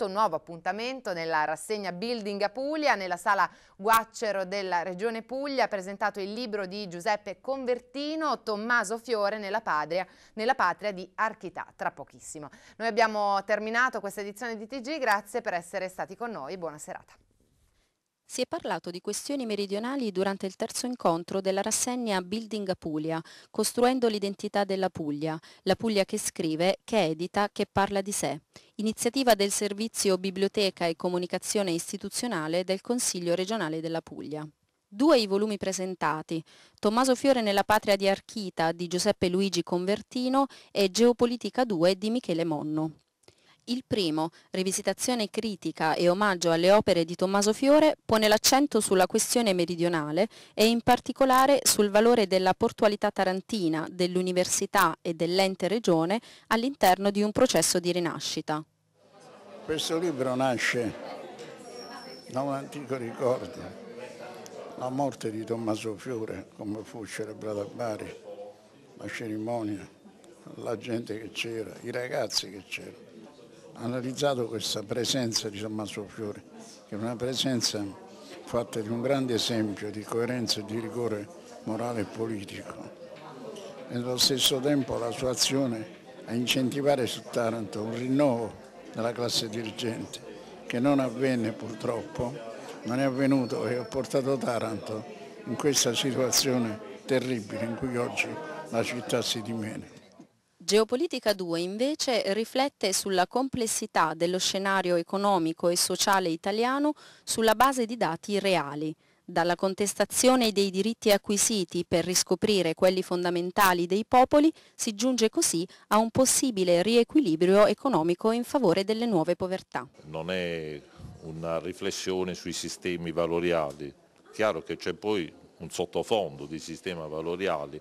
tutto, un nuovo appuntamento nella rassegna Building a Puglia, nella sala Guaccero della Regione Puglia, presentato il libro di Giuseppe Convertino, Tommaso Fiore nella, padria, nella patria di Archità, tra pochissimo. Noi abbiamo terminato questa edizione di TG, grazie per essere stati con noi, buona serata. Si è parlato di questioni meridionali durante il terzo incontro della rassegna Building Puglia, costruendo l'identità della Puglia, la Puglia che scrive, che edita, che parla di sé, iniziativa del Servizio Biblioteca e Comunicazione Istituzionale del Consiglio regionale della Puglia. Due i volumi presentati, Tommaso Fiore nella patria di Archita di Giuseppe Luigi Convertino e Geopolitica 2 di Michele Monno. Il primo, rivisitazione critica e omaggio alle opere di Tommaso Fiore, pone l'accento sulla questione meridionale e in particolare sul valore della portualità tarantina, dell'università e dell'ente regione all'interno di un processo di rinascita. Questo libro nasce da un antico ricordo, la morte di Tommaso Fiore, come fu celebrata a Bari, la cerimonia, la gente che c'era, i ragazzi che c'erano analizzato questa presenza di San Fiore, che è una presenza fatta di un grande esempio di coerenza e di rigore morale e politico e allo stesso tempo la sua azione a incentivare su Taranto un rinnovo della classe dirigente che non avvenne purtroppo, non è avvenuto e ha portato Taranto in questa situazione terribile in cui oggi la città si dimena. Geopolitica 2 invece riflette sulla complessità dello scenario economico e sociale italiano sulla base di dati reali, dalla contestazione dei diritti acquisiti per riscoprire quelli fondamentali dei popoli, si giunge così a un possibile riequilibrio economico in favore delle nuove povertà. Non è una riflessione sui sistemi valoriali, chiaro che c'è poi un sottofondo di sistemi valoriali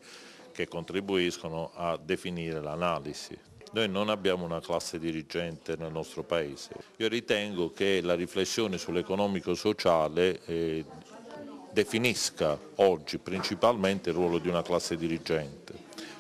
che contribuiscono a definire l'analisi. Noi non abbiamo una classe dirigente nel nostro Paese. Io ritengo che la riflessione sull'economico-sociale eh, definisca oggi principalmente il ruolo di una classe dirigente.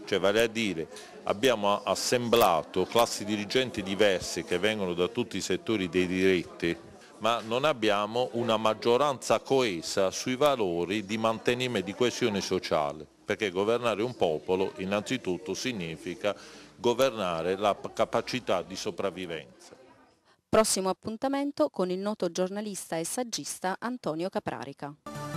Cioè vale a dire abbiamo assemblato classi dirigenti diverse che vengono da tutti i settori dei diritti ma non abbiamo una maggioranza coesa sui valori di mantenimento di coesione sociale, perché governare un popolo innanzitutto significa governare la capacità di sopravvivenza. Prossimo appuntamento con il noto giornalista e saggista Antonio Caprarica.